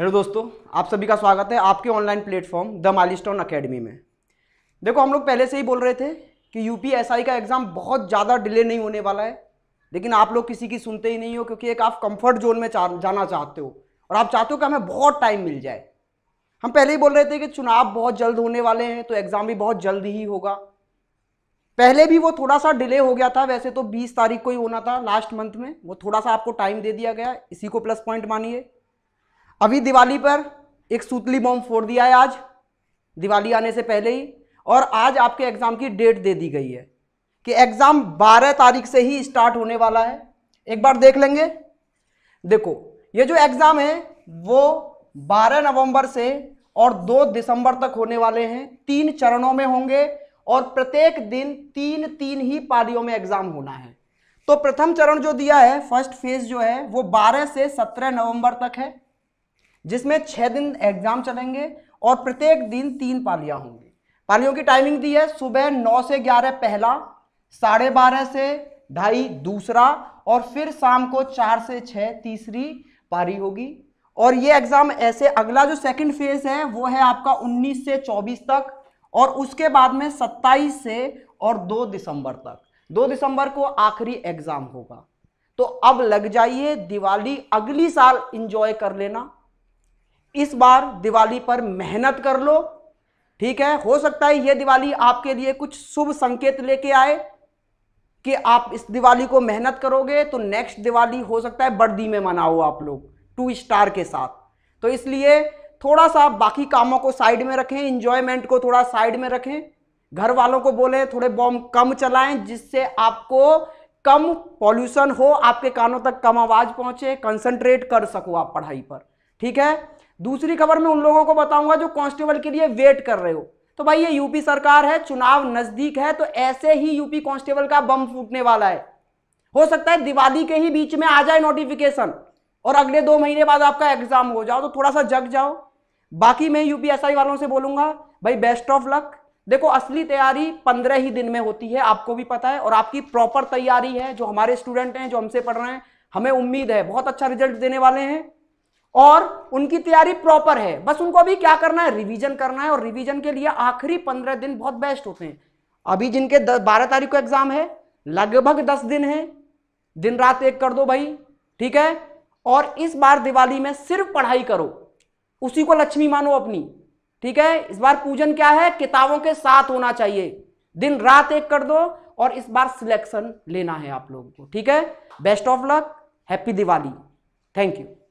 hello दोस्तों आप सभी का स्वागत है आपके online platform the milestone academy में देखो हम लोग पहले से ही बोल रहे थे कि यूपीएसआई का एग्ज़ाम बहुत ज़्यादा डिले नहीं होने वाला है लेकिन आप लोग किसी की सुनते ही नहीं हो क्योंकि एक आप कंफर्ट जोन में जाना चाहते हो और आप चाहते हो कि हमें बहुत टाइम मिल जाए हम पहले ही बोल रहे थे कि चुनाव बहुत जल्द होने वाले हैं तो एग्ज़ाम भी बहुत जल्द ही होगा पहले भी वो थोड़ा सा डिले हो गया था वैसे तो 20 तारीख को ही होना था लास्ट मंथ में वो थोड़ा सा आपको टाइम दे दिया गया इसी को प्लस पॉइंट मानिए अभी दिवाली पर एक सूतली बॉम्ब फोड़ दिया है आज दिवाली आने से पहले ही और आज आपके एग्ज़ाम की डेट दे दी गई है कि एग्ज़ाम 12 तारीख से ही स्टार्ट होने वाला है एक बार देख लेंगे देखो ये जो एग्ज़ाम है वो 12 नवंबर से और 2 दिसंबर तक होने वाले हैं तीन चरणों में होंगे और प्रत्येक दिन तीन तीन ही पारियों में एग्ज़ाम होना है तो प्रथम चरण जो दिया है फर्स्ट फेज जो है वो 12 से 17 नवंबर तक है जिसमें छः दिन एग्जाम चलेंगे और प्रत्येक दिन तीन पालियाँ होंगी पालियों की टाइमिंग दी है सुबह नौ से ग्यारह पहला साढ़े बारह से ढाई दूसरा और फिर शाम को चार से छः तीसरी पारी होगी और ये एग्ज़ाम ऐसे अगला जो सेकंड फेज़ है वो है आपका 19 से 24 तक और उसके बाद में 27 से और 2 दिसंबर तक 2 दिसंबर को आखिरी एग्ज़ाम होगा तो अब लग जाइए दिवाली अगली साल इंजॉय कर लेना इस बार दिवाली पर मेहनत कर लो ठीक है हो सकता है ये दिवाली आपके लिए कुछ शुभ संकेत लेके आए कि आप इस दिवाली को मेहनत करोगे तो नेक्स्ट दिवाली हो सकता है बर्दी में मनाओ आप लोग टू स्टार के साथ तो इसलिए थोड़ा सा बाकी कामों को साइड में रखें इंजॉयमेंट को थोड़ा साइड में रखें घर वालों को बोले थोड़े बॉम्ब कम चलाएं जिससे आपको कम पॉल्यूशन हो आपके कानों तक कम आवाज़ पहुंचे कंसंट्रेट कर सको आप पढ़ाई पर ठीक है दूसरी खबर में उन लोगों को बताऊंगा जो कांस्टेबल के लिए वेट कर रहे हो तो भाई ये यूपी सरकार है चुनाव नजदीक है तो ऐसे ही यूपी कांस्टेबल का बम फूटने वाला है हो सकता है दिवाली के ही बीच में आ जाए नोटिफिकेशन और अगले दो महीने बाद आपका एग्जाम हो जाओ तो थोड़ा सा जग जाओ बाकी मैं यूपीएसआई वालों से बोलूंगा भाई बेस्ट ऑफ लक देखो असली तैयारी पंद्रह ही दिन में होती है आपको भी पता है और आपकी प्रॉपर तैयारी है जो हमारे स्टूडेंट हैं जो हमसे पढ़ रहे हैं हमें उम्मीद है बहुत अच्छा रिजल्ट देने वाले हैं और उनकी तैयारी प्रॉपर है बस उनको अभी क्या करना है रिवीजन करना है और रिवीजन के लिए आखिरी पंद्रह दिन बहुत बेस्ट होते हैं अभी जिनके बारह तारीख को एग्जाम है लगभग दस दिन है दिन रात एक कर दो भाई ठीक है और इस बार दिवाली में सिर्फ पढ़ाई करो उसी को लक्ष्मी मानो अपनी ठीक है इस बार पूजन क्या है किताबों के साथ होना चाहिए दिन रात एक कर दो और इस बार सिलेक्शन लेना है आप लोगों को ठीक है best of luck happy Diwali thank you